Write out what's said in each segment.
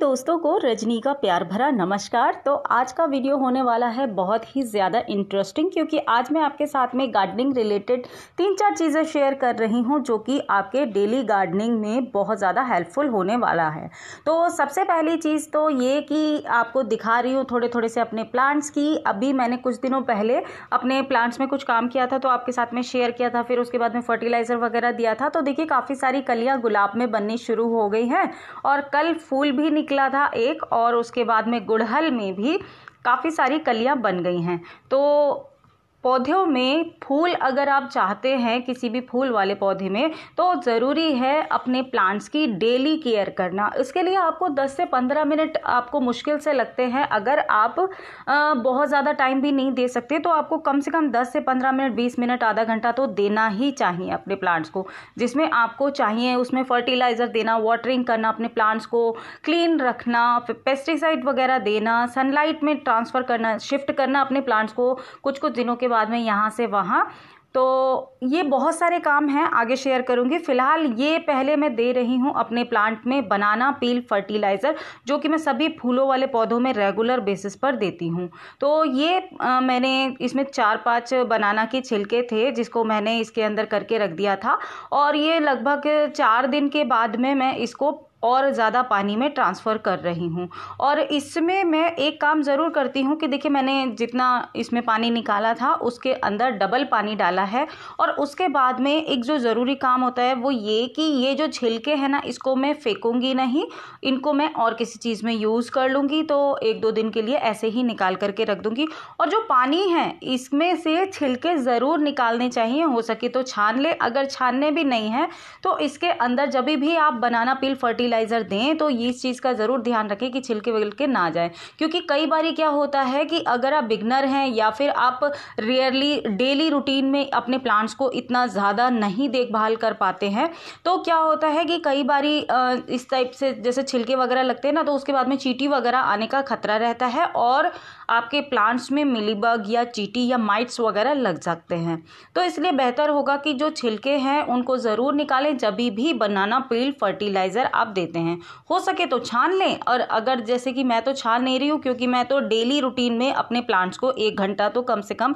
दोस्तों को रजनी का प्यार भरा नमस्कार तो आज का वीडियो होने वाला है बहुत ही ज़्यादा इंटरेस्टिंग क्योंकि आज मैं आपके साथ में गार्डनिंग रिलेटेड तीन चार चीज़ें शेयर कर रही हूं जो कि आपके डेली गार्डनिंग में बहुत ज़्यादा हेल्पफुल होने वाला है तो सबसे पहली चीज़ तो ये कि आपको दिखा रही हूँ थोड़े थोड़े से अपने प्लांट्स की अभी मैंने कुछ दिनों पहले अपने प्लांट्स में कुछ काम किया था तो आपके साथ में शेयर किया था फिर उसके बाद में फर्टिलाइज़र वगैरह दिया था तो देखिए काफ़ी सारी कलियाँ गुलाब में बननी शुरू हो गई हैं और कल फूल भी निकल निकला था एक और उसके बाद में गुड़हल में भी काफ़ी सारी कलियां बन गई हैं तो पौधों में फूल अगर आप चाहते हैं किसी भी फूल वाले पौधे में तो ज़रूरी है अपने प्लांट्स की डेली केयर करना इसके लिए आपको 10 से 15 मिनट आपको मुश्किल से लगते हैं अगर आप बहुत ज़्यादा टाइम भी नहीं दे सकते तो आपको कम से कम 10 से 15 मिनट 20 मिनट आधा घंटा तो देना ही चाहिए अपने प्लांट्स को जिसमें आपको चाहिए उसमें फर्टिलाइज़र देना वाटरिंग करना अपने प्लांट्स को क्लीन रखना पेस्टिसाइड वगैरह देना सनलाइट में ट्रांसफ़र करना शिफ्ट करना अपने प्लांट्स को कुछ कुछ दिनों के बाद में यहाँ से वहाँ तो ये बहुत सारे काम हैं आगे शेयर करूँगी फ़िलहाल ये पहले मैं दे रही हूँ अपने प्लांट में बनाना पील फर्टिलाइज़र जो कि मैं सभी फूलों वाले पौधों में रेगुलर बेसिस पर देती हूँ तो ये आ, मैंने इसमें चार पांच बनाना के छिलके थे जिसको मैंने इसके अंदर करके रख दिया था और ये लगभग चार दिन के बाद में मैं इसको और ज़्यादा पानी में ट्रांसफ़र कर रही हूँ और इसमें मैं एक काम ज़रूर करती हूँ कि देखिए मैंने जितना इसमें पानी निकाला था उसके अंदर डबल पानी डाला है और और उसके बाद में एक जो ज़रूरी काम होता है वो ये कि ये जो छिलके हैं ना इसको मैं फेंकूंगी नहीं इनको मैं और किसी चीज़ में यूज़ कर लूँगी तो एक दो दिन के लिए ऐसे ही निकाल करके रख दूँगी और जो पानी है इसमें से छिलके ज़रूर निकालने चाहिए हो सके तो छान ले अगर छानने भी नहीं है तो इसके अंदर जब भी आप बनाना पिल फर्टिलाइज़र दें तो इस चीज़ का ज़रूर ध्यान रखें कि छिलके विलके ना जाए क्योंकि कई बार क्या होता है कि अगर आप बिगनर हैं या फिर आप रेयरली डेली रूटीन में अपने प्लांट्स को इतना ज़्यादा नहीं देखभाल कर पाते हैं तो क्या होता है कि कई बारी इस टाइप से जैसे छिलके वगैरह लगते हैं ना तो उसके बाद में चीटी वगैरह आने का खतरा रहता है और आपके प्लांट्स में मिलीबग या चीटी या माइट्स वगैरह लग सकते हैं तो इसलिए बेहतर होगा कि जो छिलके हैं उनको ज़रूर निकालें जब भी बनाना पील फर्टिलाइज़र आप देते हैं हो सके तो छान लें और अगर जैसे कि मैं तो छान नहीं रही हूँ क्योंकि मैं तो डेली रूटीन में अपने प्लांट्स को एक घंटा तो कम से कम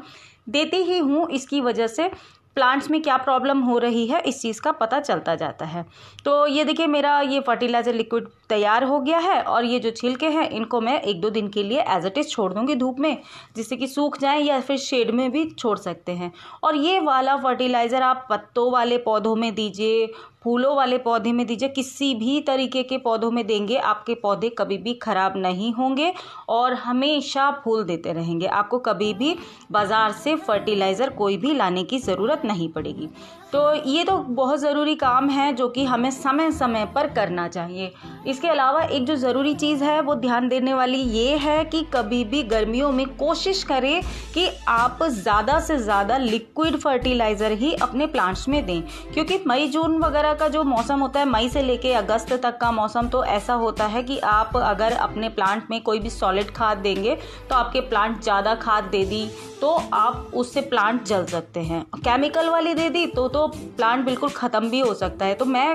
देती ही हूँ इसकी वजह से प्लांट्स में क्या प्रॉब्लम हो रही है इस चीज़ का पता चलता जाता है तो ये देखिए मेरा ये फर्टिलाइज़र लिक्विड तैयार हो गया है और ये जो छिलके हैं इनको मैं एक दो दिन के लिए एज इट इज़ छोड़ दूँगी धूप में जिससे कि सूख जाए या फिर शेड में भी छोड़ सकते हैं और ये वाला फर्टिलाइज़र आप पत्तों वाले पौधों में दीजिए फूलों वाले पौधे में दीजिए किसी भी तरीके के पौधों में देंगे आपके पौधे कभी भी ख़राब नहीं होंगे और हमेशा फूल देते रहेंगे आपको कभी भी बाज़ार से फर्टिलाइज़र कोई भी लाने की ज़रूरत नहीं पड़ेगी तो ये तो बहुत ज़रूरी काम है जो कि हमें समय समय पर करना चाहिए इसके अलावा एक जो ज़रूरी चीज़ है वो ध्यान देने वाली ये है कि कभी भी गर्मियों में कोशिश करें कि आप ज़्यादा से ज़्यादा लिक्विड फर्टिलाइज़र ही अपने प्लांट्स में दें क्योंकि मई जून वगैरह का जो मौसम होता है मई से लेके अगस्त तक का मौसम तो ऐसा होता है कि आप अगर अपने प्लांट में कोई भी सॉलिड खाद देंगे तो आपके प्लांट ज़्यादा खाद दे दी तो आप उससे प्लांट जल सकते हैं केमिकल वाली दे दी तो तो प्लांट बिल्कुल ख़त्म भी हो सकता है तो मैं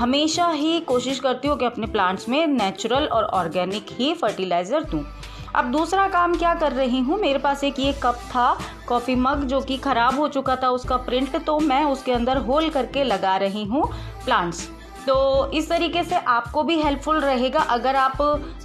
हमेशा ही कोशिश करती हूँ कि अपने प्लांट्स में नेचुरल और ऑर्गेनिक ही फर्टिलाइज़र दूँ अब दूसरा काम क्या कर रही हूँ मेरे पास एक ये कप था कॉफ़ी मग जो कि ख़राब हो चुका था उसका प्रिंट तो मैं उसके अंदर होल करके लगा रही हूँ प्लांट्स तो इस तरीके से आपको भी हेल्पफुल रहेगा अगर आप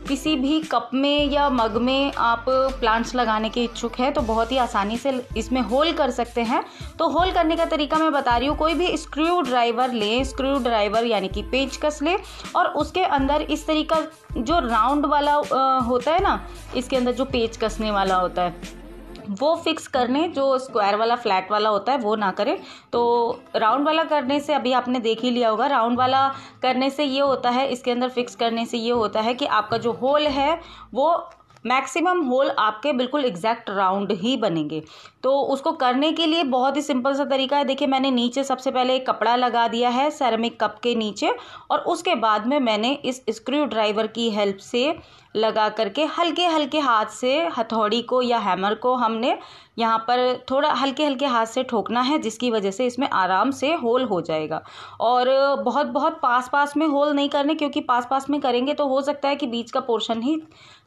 किसी भी कप में या मग में आप प्लांट्स लगाने के इच्छुक हैं तो बहुत ही आसानी से इसमें होल कर सकते हैं तो होल करने का तरीका मैं बता रही हूँ कोई भी स्क्रू ड्राइवर लें स्क्रू ड्राइवर यानी कि कस लें और उसके अंदर इस तरीका जो राउंड वाला होता है ना इसके अंदर जो पेच कसने वाला होता है वो फिक्स करने जो स्क्वायर वाला फ्लैट वाला होता है वो ना करें तो राउंड वाला करने से अभी आपने देख ही लिया होगा राउंड वाला करने से ये होता है इसके अंदर फिक्स करने से ये होता है कि आपका जो होल है वो मैक्सिमम होल आपके बिल्कुल एग्जैक्ट राउंड ही बनेंगे तो उसको करने के लिए बहुत ही सिंपल सा तरीका है देखिए मैंने नीचे सबसे पहले एक कपड़ा लगा दिया है सेरेमिक कप के नीचे और उसके बाद में मैंने इस स्क्रू ड्राइवर की हेल्प से लगा करके हल्के हल्के हाथ से हथौड़ी को या हैमर को हमने यहाँ पर थोड़ा हल्के हल्के हाथ से ठोकना है जिसकी वजह से इसमें आराम से होल हो जाएगा और बहुत बहुत पास पास में होल नहीं करने क्योंकि पास पास में करेंगे तो हो सकता है कि बीच का पोर्शन ही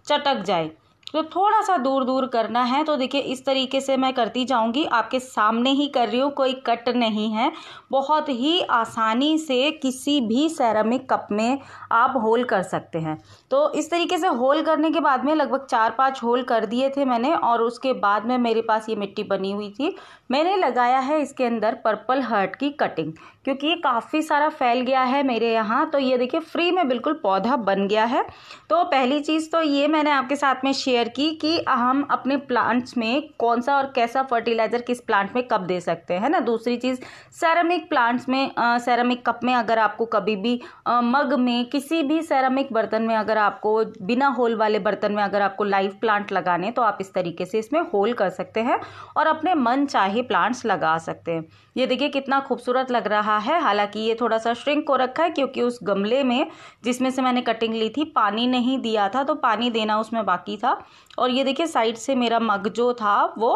चटक जाए तो थोड़ा सा दूर दूर करना है तो देखिए इस तरीके से मैं करती जाऊंगी आपके सामने ही कर रही हूँ कोई कट नहीं है बहुत ही आसानी से किसी भी सैरामिक कप में आप होल कर सकते हैं तो इस तरीके से होल करने के बाद में लगभग चार पांच होल कर दिए थे मैंने और उसके बाद में मेरे पास ये मिट्टी बनी हुई थी मैंने लगाया है इसके अंदर पर्पल हर्ट की कटिंग क्योंकि ये काफ़ी सारा फैल गया है मेरे यहाँ तो ये देखिए फ्री में बिल्कुल पौधा बन गया है तो पहली चीज़ तो ये मैंने आपके साथ में शेयर की कि हम अपने प्लांट्स में कौन सा और कैसा फर्टिलाइज़र किस प्लांट में कब दे सकते हैं ना दूसरी चीज़ सेरामिक प्लांट्स में सेरामिक कप में अगर आपको कभी भी आ, मग में किसी भी सेरामिक बर्तन में अगर आपको बिना होल वाले बर्तन में अगर आपको लाइव प्लांट लगाने तो आप इस तरीके से इसमें होल कर सकते हैं और अपने मन चाहे प्लांट्स लगा सकते हैं ये देखिए कितना खूबसूरत लग रहा रहा है हालांकि ये थोड़ा सा श्रिंक हो रखा है क्योंकि उस गमले में जिसमें से मैंने कटिंग ली थी पानी नहीं दिया था तो पानी देना उसमें बाकी था और ये देखिए साइड से मेरा मग जो था वो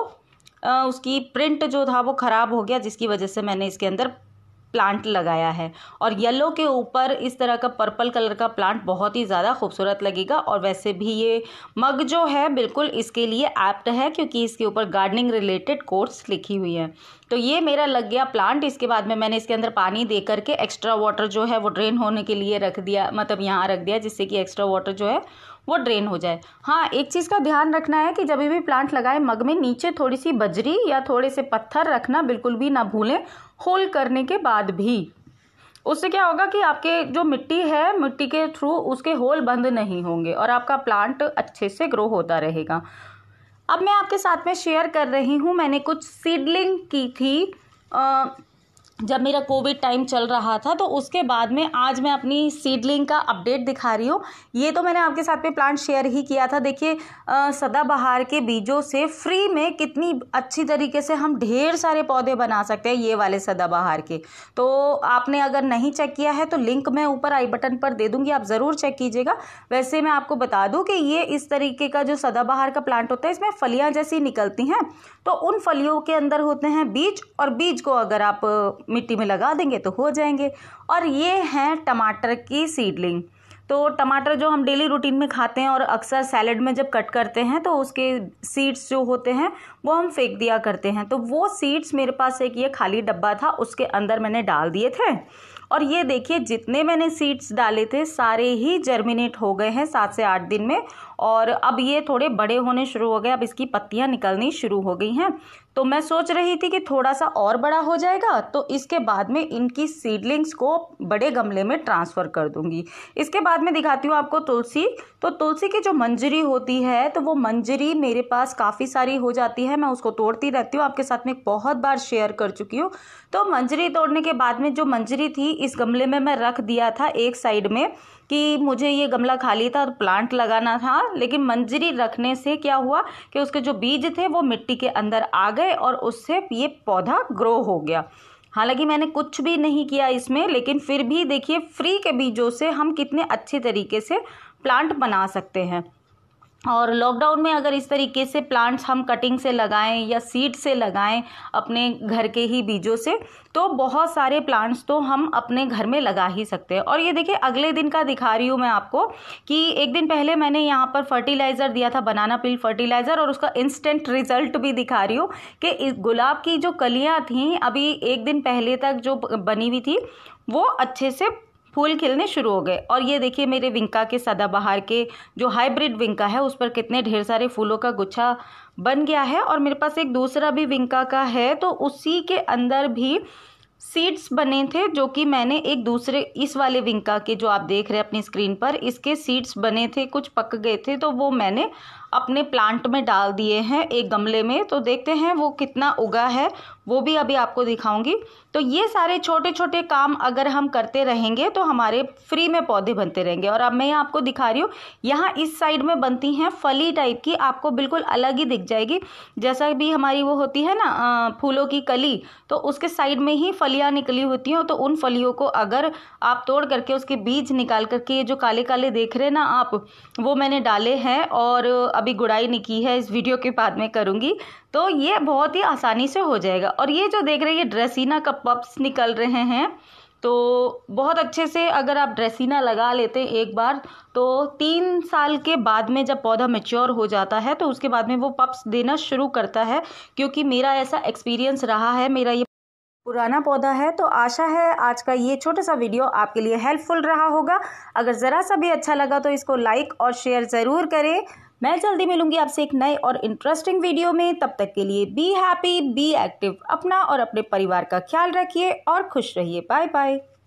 आ, उसकी प्रिंट जो था वो ख़राब हो गया जिसकी वजह से मैंने इसके अंदर प्लांट लगाया है और येलो के ऊपर इस तरह का पर्पल कलर का प्लांट बहुत ही ज़्यादा खूबसूरत लगेगा और वैसे भी ये मग जो है बिल्कुल इसके लिए एप्ट है क्योंकि इसके ऊपर गार्डनिंग रिलेटेड कोर्स लिखी हुई है तो ये मेरा लग गया प्लांट इसके बाद में मैंने इसके अंदर पानी दे करके एक्स्ट्रा वाटर जो है वो ड्रेन होने के लिए रख दिया मतलब यहाँ रख दिया जिससे कि एक्स्ट्रा वाटर जो है वो ड्रेन हो जाए हाँ एक चीज़ का ध्यान रखना है कि जब भी प्लांट लगाए मग में नीचे थोड़ी सी बजरी या थोड़े से पत्थर रखना बिल्कुल भी ना भूलें होल करने के बाद भी उससे क्या होगा कि आपके जो मिट्टी है मिट्टी के थ्रू उसके होल बंद नहीं होंगे और आपका प्लांट अच्छे से ग्रो होता रहेगा अब मैं आपके साथ में शेयर कर रही हूँ मैंने कुछ सीडलिंग की थी जब मेरा कोविड टाइम चल रहा था तो उसके बाद में आज मैं अपनी सीडलिंग का अपडेट दिखा रही हूँ ये तो मैंने आपके साथ में प्लांट शेयर ही किया था देखिए सदाबहार के बीजों से फ्री में कितनी अच्छी तरीके से हम ढेर सारे पौधे बना सकते हैं ये वाले सदाबहार के तो आपने अगर नहीं चेक किया है तो लिंक मैं ऊपर आई बटन पर दे दूँगी आप ज़रूर चेक कीजिएगा वैसे मैं आपको बता दूँ कि ये इस तरीके का जो सदाबहार का प्लांट होता है इसमें फलियाँ जैसी निकलती हैं तो उन फलियों के अंदर होते हैं बीज और बीज को अगर आप मिट्टी में लगा देंगे तो हो जाएंगे और ये हैं टमाटर की सीडलिंग तो टमाटर जो हम डेली रूटीन में खाते हैं और अक्सर सैलड में जब कट करते हैं तो उसके सीड्स जो होते हैं वो हम फेंक दिया करते हैं तो वो सीड्स मेरे पास एक ये खाली डब्बा था उसके अंदर मैंने डाल दिए थे और ये देखिए जितने मैंने सीड्स डाले थे सारे ही जर्मिनेट हो गए हैं सात से आठ दिन में और अब ये थोड़े बड़े होने शुरू हो गए अब इसकी पत्तियाँ निकलनी शुरू हो गई हैं तो मैं सोच रही थी कि थोड़ा सा और बड़ा हो जाएगा तो इसके बाद में इनकी सीडलिंग्स को बड़े गमले में ट्रांसफ़र कर दूंगी इसके बाद में दिखाती हूँ आपको तुलसी तो तुलसी की जो मंजरी होती है तो वो मंजरी मेरे पास काफ़ी सारी हो जाती है मैं उसको तोड़ती रहती हूँ आपके साथ में बहुत बार शेयर कर चुकी हूँ तो मंजरी तोड़ने के बाद में जो मंजरी थी इस गमले में मैं रख दिया था एक साइड में कि मुझे ये गमला खाली था और प्लांट लगाना था लेकिन मंजरी रखने से क्या हुआ कि उसके जो बीज थे वो मिट्टी के अंदर आ गए गए और उससे ये पौधा ग्रो हो गया हालांकि मैंने कुछ भी नहीं किया इसमें लेकिन फिर भी देखिए फ्री के बीजों से हम कितने अच्छे तरीके से प्लांट बना सकते हैं और लॉकडाउन में अगर इस तरीके से प्लांट्स हम कटिंग से लगाएं या सीड से लगाएं अपने घर के ही बीजों से तो बहुत सारे प्लांट्स तो हम अपने घर में लगा ही सकते हैं और ये देखिए अगले दिन का दिखा रही हूँ मैं आपको कि एक दिन पहले मैंने यहाँ पर फर्टिलाइज़र दिया था बनाना पिल फर्टिलाइज़र और उसका इंस्टेंट रिजल्ट भी दिखा रही हूँ कि इस गुलाब की जो कलियाँ थीं अभी एक दिन पहले तक जो बनी हुई थी वो अच्छे से फूल खिलने शुरू हो गए और ये देखिए मेरे विंका के सदाबहार के जो हाइब्रिड विंका है उस पर कितने ढेर सारे फूलों का गुच्छा बन गया है और मेरे पास एक दूसरा भी विंका का है तो उसी के अंदर भी सीड्स बने थे जो कि मैंने एक दूसरे इस वाले विंका के जो आप देख रहे हैं अपनी स्क्रीन पर इसके सीड्स बने थे कुछ पक गए थे तो वो मैंने अपने प्लांट में डाल दिए हैं एक गमले में तो देखते हैं वो कितना उगा है वो भी अभी आपको दिखाऊंगी तो ये सारे छोटे छोटे काम अगर हम करते रहेंगे तो हमारे फ्री में पौधे बनते रहेंगे और अब मैं आपको दिखा रही हूँ यहाँ इस साइड में बनती हैं फली टाइप की आपको बिल्कुल अलग ही दिख जाएगी जैसा भी हमारी वो होती है ना फूलों की कली तो उसके साइड में ही फलियाँ निकली होती हैं तो उन फलियों को अगर आप तोड़ करके उसके बीज निकाल करके ये जो काले काले देख रहे हैं ना आप वो मैंने डाले हैं और अभी गुड़ाई नहीं की है इस वीडियो के बाद में करूँगी तो ये बहुत ही आसानी से हो जाएगा और ये जो देख रहे हैं ये ड्रेसिना का पप्स निकल रहे हैं तो बहुत अच्छे से अगर आप ड्रेसिना लगा लेते हैं एक बार तो तीन साल के बाद में जब पौधा मेच्योर हो जाता है तो उसके बाद में वो पप्स देना शुरू करता है क्योंकि मेरा ऐसा एक्सपीरियंस रहा है मेरा ये पुराना पौधा है तो आशा है आज का ये छोटा सा वीडियो आपके लिए हेल्पफुल रहा होगा अगर ज़रा सा भी अच्छा लगा तो इसको लाइक और शेयर ज़रूर करें मैं जल्दी मिलूंगी आपसे एक नए और इंटरेस्टिंग वीडियो में तब तक के लिए बी हैप्पी बी एक्टिव अपना और अपने परिवार का ख्याल रखिए और खुश रहिए बाय बाय